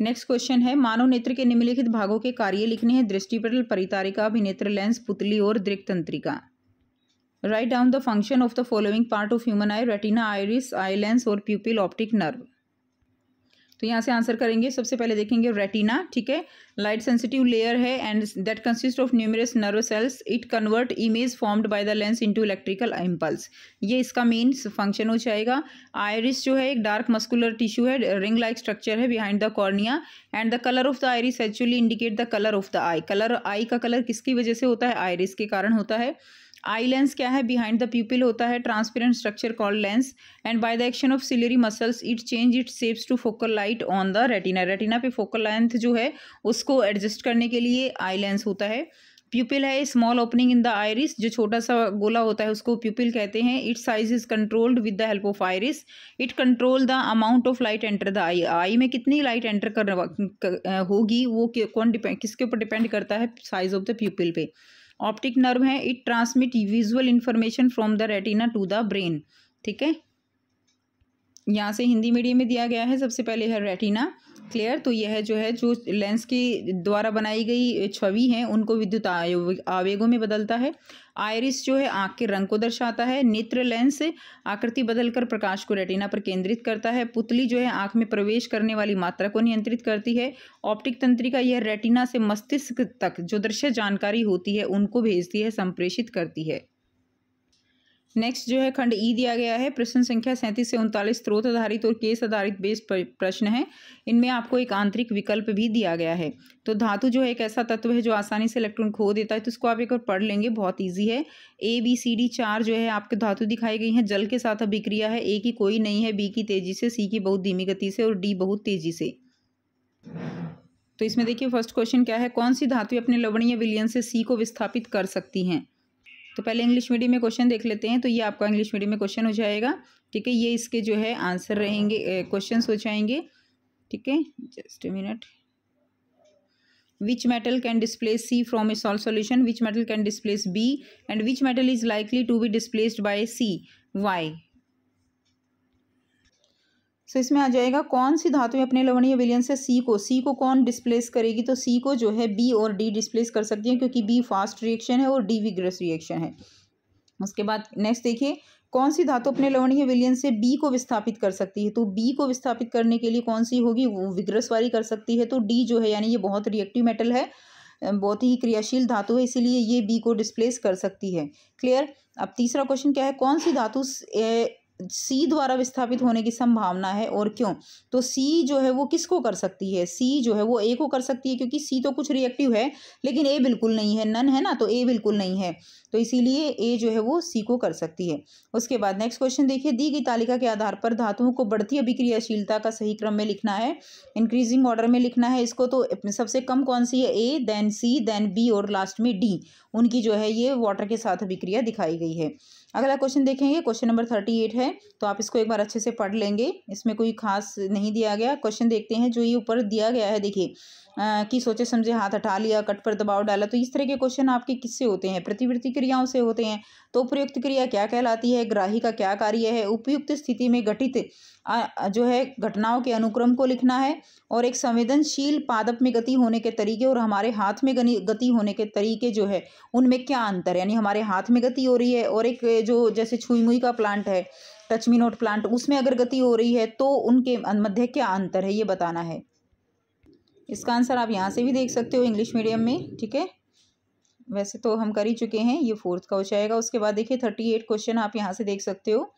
नेक्स्ट क्वेश्चन है मानव नेत्र के निम्नलिखित भागों के कार्य लिखने हैं दृष्टिपटल परितारिका अभिनेत्र लेंस पुतली और दृक तंत्रिका write down the function of the following part of human eye retina iris eye lens और प्यूपिल ऑप्टिक नर्व तो यहाँ से आंसर करेंगे सबसे पहले देखेंगे रेटिना ठीक है लाइट सेंसिटिव लेयर है and that consist of numerous nerve cells it convert image formed by the lens into electrical impulse ये इसका मेन फंक्शन हो जाएगा आयरिस जो है एक डार्क मस्कुलर टिश्यू है रिंग लाइक स्ट्रक्चर है behind the cornea and the colour of the iris actually indicate the colour of the eye colour eye का कलर किसकी वजह से होता है आयरिस के कारण होता है आई लेंस क्या है बिहाइंड द पीपल होता है transparent structure called lens and by the action of ciliary muscles it change it shapes to focal light on the retina retina पे फोकल लेंथ जो है उसको एडजस्ट करने के लिए आई लेंस होता है प्यूपिल है small opening in the iris जो छोटा सा गोला होता है उसको प्यूपिल कहते हैं it size is controlled with the help of iris it control the amount of light enter the eye eye में कितनी लाइट एंटर कर होगी वो कौन डिपेंड किसके ऊपर डिपेंड करता है साइज ऑफ द प्यूपिल पे ऑप्टिक नर्व है it transmit visual information from the retina to the brain ठीक है यहाँ से हिंदी मीडियम में दिया गया है सबसे पहले है रेटिना क्लियर तो यह जो है जो लेंस के द्वारा बनाई गई छवि हैं उनको विद्युत आवेगों में बदलता है आयरिस जो है आँख के रंग को दर्शाता है नेत्र लेंस आकृति बदलकर प्रकाश को रेटिना पर केंद्रित करता है पुतली जो है आंख में प्रवेश करने वाली मात्रा को नियंत्रित करती है ऑप्टिक तंत्रिका यह रेटिना से मस्तिष्क तक जो दृश्य जानकारी होती है उनको भेजती है संप्रेषित करती है नेक्स्ट जो है खंड ई दिया गया है प्रश्न संख्या सैंतीस से उनतालीस स्रोत आधारित और केस आधारित बेस्ड प्रश्न है इनमें आपको एक आंतरिक विकल्प भी दिया गया है तो धातु जो है एक ऐसा तत्व है जो आसानी से इलेक्ट्रॉन खो देता है तो इसको आप एक बार पढ़ लेंगे बहुत ईजी है ए बी सी डी चार जो है आपके धातु दिखाई गई है जल के साथ अभिक्रिया है ए की कोई नहीं है बी की तेजी से सी की बहुत धीमी गति से और डी बहुत तेजी से तो इसमें देखिए फर्स्ट क्वेश्चन क्या है कौन सी धातु अपने लवणीय विलियन से सी को विस्थापित कर सकती हैं तो पहले इंग्लिश मीडियम में क्वेश्चन देख लेते हैं तो ये आपका इंग्लिश मीडियम में क्वेश्चन हो जाएगा ठीक है ये इसके जो है आंसर रहेंगे क्वेश्चन हो जाएंगे ठीक है just a minute which metal can displace C from a solve solution which metal can displace B and which metal is likely to be displaced by C why so so, इसमें आ जाएगा कौन सी धातु अपने लवणीय विलियन से सी को सी को कौन डिस्प्लेस करेगी तो सी को जो है बी और डी डिस्प्लेस कर सकती है क्योंकि बी फास्ट रिएक्शन है और डी विग्रस रिएक्शन है उसके बाद नेक्स्ट देखिए कौन सी धातु अपने लवणीय विलियन से बी को विस्थापित कर सकती है तो बी को विस्थापित करने के लिए कौन सी होगी वो विग्रस वाली कर सकती है तो डी जो है यानी ये बहुत रिएक्टिव मेटल है बहुत ही क्रियाशील धातु है इसीलिए ये बी को डिस्प्लेस कर सकती है क्लियर अब तीसरा क्वेश्चन क्या है कौन सी धातु सी द्वारा विस्थापित होने की संभावना है और क्यों तो सी जो है वो किसको कर सकती है सी जो है वो ए को कर सकती है क्योंकि सी तो कुछ रिएक्टिव है लेकिन ए बिल्कुल नहीं है नन है ना तो ए बिल्कुल नहीं है तो इसीलिए ए जो है वो सी को कर सकती है उसके बाद नेक्स्ट क्वेश्चन देखिए दी गई तालिका के आधार पर धातुओं को बढ़ती अभिक्रियाशीलता का सही क्रम में लिखना है इंक्रीजिंग ऑर्डर में लिखना है इसको तो सबसे कम कौन सी है A then C then B और लास्ट में डी उनकी जो है ये वाटर के साथ अभिक्रिया दिखाई गई है अगला क्वेश्चन देखेंगे क्वेश्चन नंबर थर्टी एट है तो आप इसको एक बार अच्छे से पढ़ लेंगे इसमें कोई खास नहीं दिया गया क्वेश्चन देखते हैं जो ये ऊपर दिया गया है देखिए की सोचे समझे हाथ हटा लिया कट पर दबाव डाला तो इस तरह के क्वेश्चन आपके किससे होते हैं प्रतिवृत्ति क्रियाओं से होते हैं तो उपयुक्त क्रिया क्या कहलाती है ग्राही का क्या कार्य है उपयुक्त स्थिति में घटित जो है घटनाओं के अनुक्रम को लिखना है और एक संवेदनशील पादप में गति होने के तरीके और हमारे हाथ में गति होने के तरीके जो है उनमें क्या अंतर है यानी हमारे हाथ में गति हो रही है और एक जो जैसे छुई मुई का प्लांट है टचमी नोट प्लांट उसमें अगर गति हो रही है तो उनके मध्य क्या अंतर है ये बताना है इसका आंसर आप यहाँ से भी देख सकते हो इंग्लिश मीडियम में ठीक है वैसे तो हम कर ही चुके हैं ये फोर्थ का हो जाएगा उसके बाद देखिए थर्टी एट क्वेश्चन आप यहाँ से देख सकते हो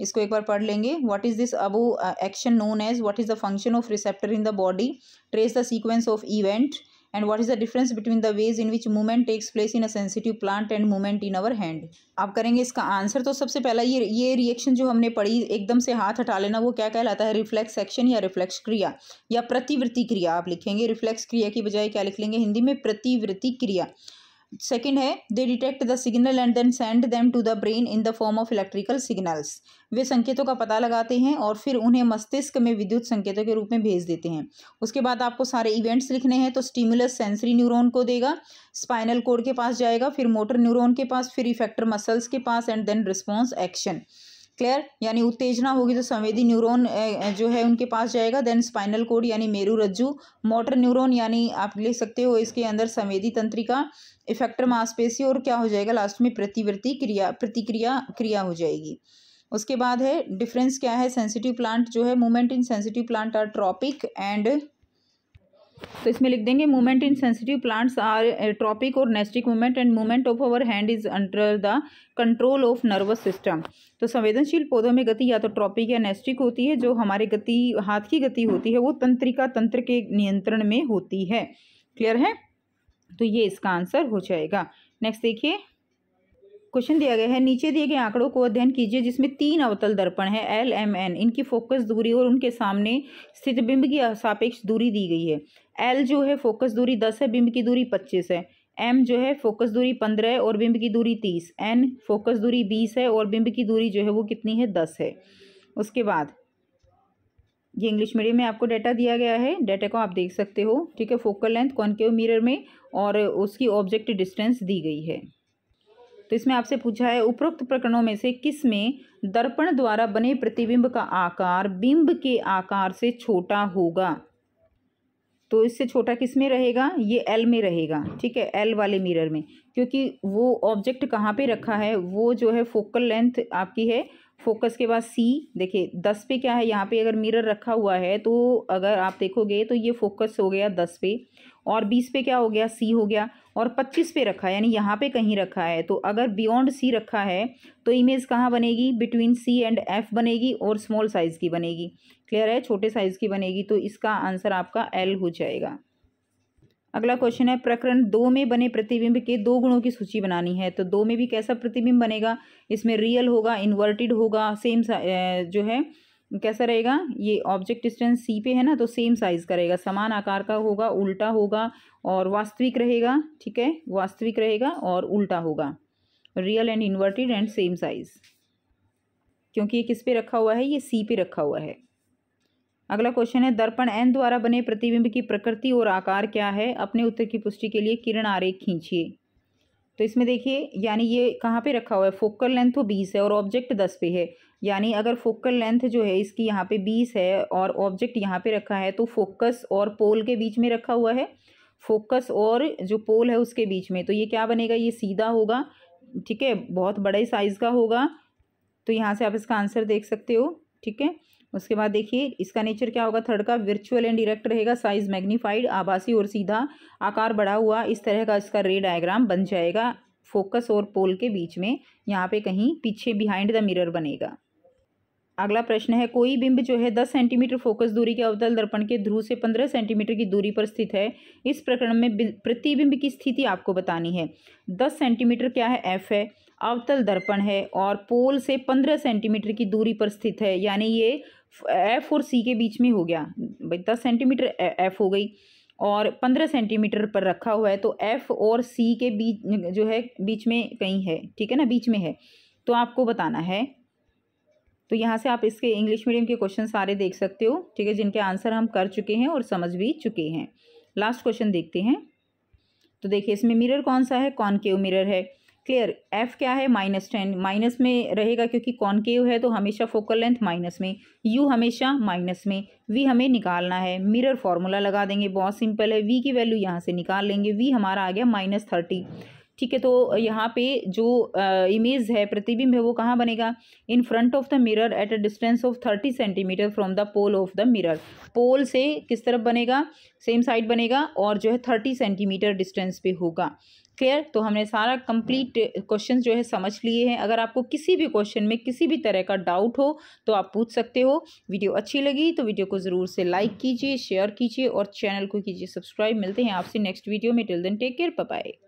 इसको एक बार पढ़ लेंगे व्हाट इज दिस अबो action known as what is the function of receptor in the body trace the sequence of event and what is the difference between the ways in which movement takes place in a sensitive plant and movement in our hand आप करेंगे इसका आंसर तो सबसे पहला ये ये रिएक्शन जो हमने पढ़ी एकदम से हाथ हटा लेना वो क्या कहलाता है रिफ्लेक्स एक्शन या रिफ्लेक्स क्रिया या प्रतिवृत्ति क्रिया आप लिखेंगे रिफ्लेक्स क्रिया की बजाय क्या लिख लेंगे हिंदी में प्रतिवृत्ति क्रिया सेकेंड है they detect the signal and then send them to the brain in the form of electrical signals वे संकेतों का पता लगाते हैं और फिर उन्हें मस्तिष्क में विद्युत संकेतों के रूप में भेज देते हैं उसके बाद आपको सारे इवेंट्स लिखने हैं तो स्टिमुलस सेंसरी न्यूरोन को देगा स्पाइनल कोड के पास जाएगा फिर मोटर न्यूरोन के पास फिर इफेक्टर मसल्स के पास and then response action clear यानी उत्तेजना होगी तो संवेदी न्यूरॉन जो है उनके पास जाएगा देन स्पाइनल कोड यानी मेरू रज्जू मोटर न्यूरॉन यानी आप ले सकते हो इसके अंदर संवेदी तंत्रिका इफेक्टर मांसपेशी और क्या हो जाएगा लास्ट में प्रतिवृत्ति क्रिया प्रतिक्रिया क्रिया हो जाएगी उसके बाद है डिफरेंस क्या है सेंसिटिव प्लांट जो है movement in sensitive plant are tropic and तो इसमें लिख देंगे movement in sensitive plants are tropic और nastic movement and movement of our hand is under the control of nervous system तो संवेदनशील पौधों में गति या तो ट्रॉपिक या नेस्टिक होती है जो हमारे गति हाथ की गति होती है वो तंत्रिका तंत्र के नियंत्रण में होती है क्लियर है तो ये इसका आंसर हो जाएगा नेक्स्ट देखिए क्वेश्चन दिया गया है नीचे दिए गए आंकड़ों को अध्ययन कीजिए जिसमें तीन अवतल दर्पण है एल एम एन इनकी फोकस दूरी और उनके सामने स्थित बिंब की सापेक्ष दूरी दी गई है एल जो है फोकस दूरी दस है बिंब की दूरी पच्चीस है एम जो है फोकस दूरी पंद्रह है और बिंब की दूरी तीस एन फोकस दूरी बीस है और बिंब की दूरी जो है वो कितनी है दस है उसके बाद ये इंग्लिश मीडियम में आपको डाटा दिया गया है डाटा को आप देख सकते हो ठीक है फोकल लेंथ कॉन्केव मिरर में और उसकी ऑब्जेक्ट डिस्टेंस दी गई है तो इसमें आपसे पूछा है उपरोक्त प्रकरणों में से किस में दर्पण द्वारा बने प्रतिबिंब का आकार बिंब के आकार से छोटा होगा तो इससे छोटा किस में रहेगा ये एल में रहेगा ठीक है एल वाले मिरर में क्योंकि वो ऑब्जेक्ट कहाँ पे रखा है वो जो है फोकल लेंथ आपकी है फोकस के बाद सी देखिए दस पे क्या है यहाँ पे अगर मिरर रखा हुआ है तो अगर आप देखोगे तो ये फोकस हो गया दस पे और बीस पे क्या हो गया सी हो गया और पच्चीस पे रखा है यानी यहाँ पे कहीं रखा है तो अगर बियॉन्ड सी रखा है तो इमेज कहाँ बनेगी बिटवीन सी एंड एफ बनेगी और स्मॉल साइज़ की बनेगी क्लियर है छोटे साइज़ की बनेगी तो इसका आंसर आपका एल हो जाएगा अगला क्वेश्चन है प्रकरण दो में बने प्रतिबिंब के दो गुणों की सूची बनानी है तो दो में भी कैसा प्रतिबिंब बनेगा इसमें रियल होगा इन्वर्टेड होगा सेम जो है कैसा रहेगा ये ऑब्जेक्ट डिस्टेंस सी पे है ना तो सेम साइज़ का रहेगा समान आकार का होगा उल्टा होगा और वास्तविक रहेगा ठीक है वास्तविक रहेगा और उल्टा होगा real and inverted and same size क्योंकि ये किस पे रखा हुआ है ये सी पे रखा हुआ है अगला क्वेश्चन है दर्पण एन द्वारा बने प्रतिबिंब की प्रकृति और आकार क्या है अपने उत्तर की पुष्टि के लिए किरण आरेख खींचिए तो इसमें देखिए यानी ये कहाँ पे रखा हुआ है फोकल लेंथ तो बीस है और ऑब्जेक्ट दस पे है यानी अगर फोकल लेंथ जो है इसकी यहाँ पे बीस है और ऑब्जेक्ट यहाँ पे रखा है तो फोकस और पोल के बीच में रखा हुआ है फोकस और जो पोल है उसके बीच में तो ये क्या बनेगा ये सीधा होगा ठीक है बहुत बड़े साइज़ का होगा तो यहाँ से आप इसका आंसर देख सकते हो ठीक है उसके बाद देखिए इसका नेचर क्या होगा थर्ड का वर्चुअल एंड डिरेक्ट रहेगा साइज मैग्नीफाइड आभासी और सीधा आकार बढ़ा हुआ इस तरह का इसका रे डायग्राम बन जाएगा फोकस और पोल के बीच में यहाँ पे कहीं पीछे बिहाइंड द मिरर बनेगा अगला प्रश्न है कोई बिंब जो है दस सेंटीमीटर फोकस दूरी के अवतल दर्पण के ध्रुव से पंद्रह सेंटीमीटर की दूरी पर स्थित है इस प्रकरण में प्रतिबिंब की स्थिति आपको बतानी है दस सेंटीमीटर क्या है एफ है अवतल दर्पण है और पोल से पंद्रह सेंटीमीटर की दूरी पर स्थित है यानी ये एफ और सी के बीच में हो गया भाई दस सेंटीमीटर एफ हो गई और पंद्रह सेंटीमीटर पर रखा हुआ है तो एफ और सी के बीच जो है बीच में कहीं है ठीक है ना बीच में है तो आपको बताना है तो यहाँ से आप इसके इंग्लिश मीडियम के क्वेश्चन सारे देख सकते हो ठीक है जिनके आंसर हम कर चुके हैं और समझ भी चुके हैं लास्ट क्वेश्चन देखते हैं तो देखिए इसमें मिरर कौन सा है कौन कॉनकेव मिरर है क्लियर एफ क्या है माइनस टेन माइनस में रहेगा क्योंकि कॉनकेव है तो हमेशा फोकल लेंथ माइनस में यू हमेशा माइनस में वी हमें निकालना है मिरर फॉर्मूला लगा देंगे बहुत सिंपल है वी की वैल्यू यहाँ से निकाल लेंगे वी हमारा आ गया माइनस थर्टी ठीक है तो यहाँ पे जो इमेज है प्रतिबिंब है वो कहाँ बनेगा in front of the mirror at a distance of thirty centimetre from the pole of the mirror pole से किस तरफ बनेगा सेम साइड बनेगा और जो है थर्टी सेंटीमीटर डिस्टेंस पे होगा क्लियर तो हमने सारा कंप्लीट क्वेश्चन जो है समझ लिए हैं अगर आपको किसी भी क्वेश्चन में किसी भी तरह का डाउट हो तो आप पूछ सकते हो वीडियो अच्छी लगी तो वीडियो को ज़रूर से लाइक कीजिए शेयर कीजिए और चैनल को कीजिए सब्सक्राइब मिलते हैं आपसे नेक्स्ट वीडियो में till then take care bye